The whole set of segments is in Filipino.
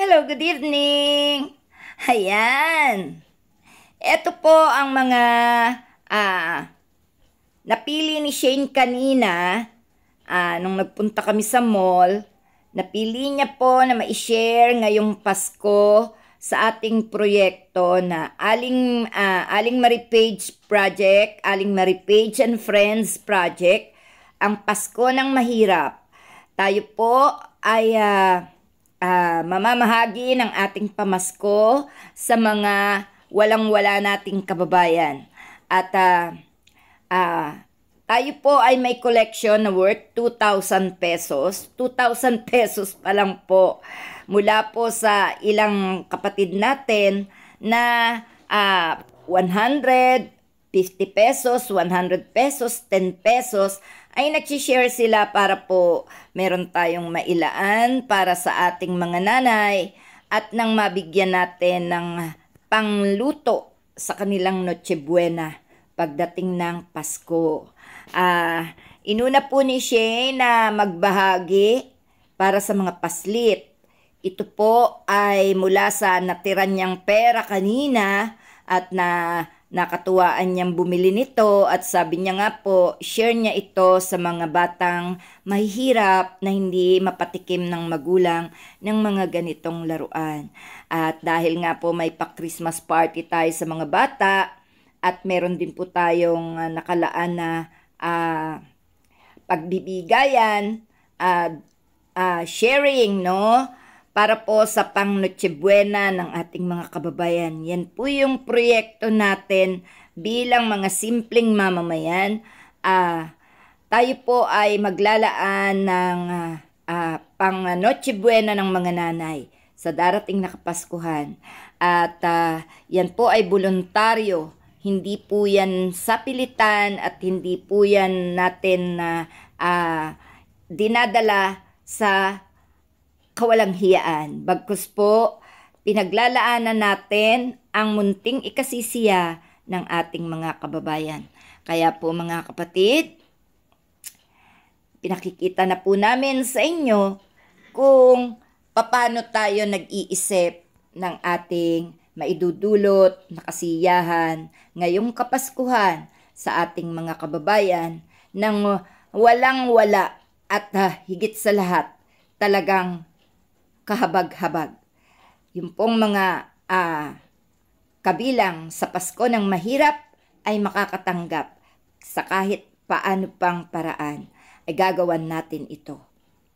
Hello, good evening! Ayan! Ito po ang mga uh, napili ni Shane kanina uh, nung nagpunta kami sa mall. Napili niya po na ma-share ngayong Pasko sa ating proyekto na Aling, uh, Aling Marie Page Project, Aling Marie Page and Friends Project, ang Pasko ng Mahirap. Tayo po ay... Uh, uh, mamamahagi ng ating pamasko sa mga walang-wala nating kababayan. At uh, uh, tayo po ay may collection na worth 2,000 pesos. 2,000 pesos pa lang po mula po sa ilang kapatid natin na uh, 100, 50 pesos, 100 pesos, 10 pesos, ay nag-share sila para po meron tayong mailaan para sa ating mga nanay at nang mabigyan natin ng pangluto sa kanilang Noche Buena pagdating ng Pasko. Ah, uh, inuna po ni Shay na magbahagi para sa mga paslit. Ito po ay mula sa natira niyang pera kanina at na Nakatuwaan niyang bumili nito at sabi niya nga po, share niya ito sa mga batang mahihirap na hindi mapatikim ng magulang ng mga ganitong laruan. At dahil nga po may pa-Christmas party tayo sa mga bata at meron din po tayong ah, nakalaan na uh, pagbibigayan, uh, uh, sharing, no? para po sa pang Buena ng ating mga kababayan. Yan po yung proyekto natin bilang mga simpleng mamamayan. Uh, tayo po ay maglalaan ng uh, uh, ah, pang Nochebuena ng mga nanay sa darating na Kapaskuhan. At uh, yan po ay voluntaryo. Hindi po yan sapilitan at hindi po yan natin na uh, uh, dinadala sa kawalang hiyaan. Bagkus po, pinaglalaanan natin ang munting ikasisiya ng ating mga kababayan. Kaya po mga kapatid, pinakikita na po namin sa inyo kung paano tayo nag-iisip ng ating maidudulot na kasiyahan ngayong kapaskuhan sa ating mga kababayan nang walang wala at ah, higit sa lahat talagang kahabag-habag. Yung pong mga uh, kabilang sa Pasko ng mahirap ay makakatanggap sa kahit paano pang paraan ay gagawan natin ito.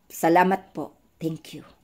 Salamat po. Thank you.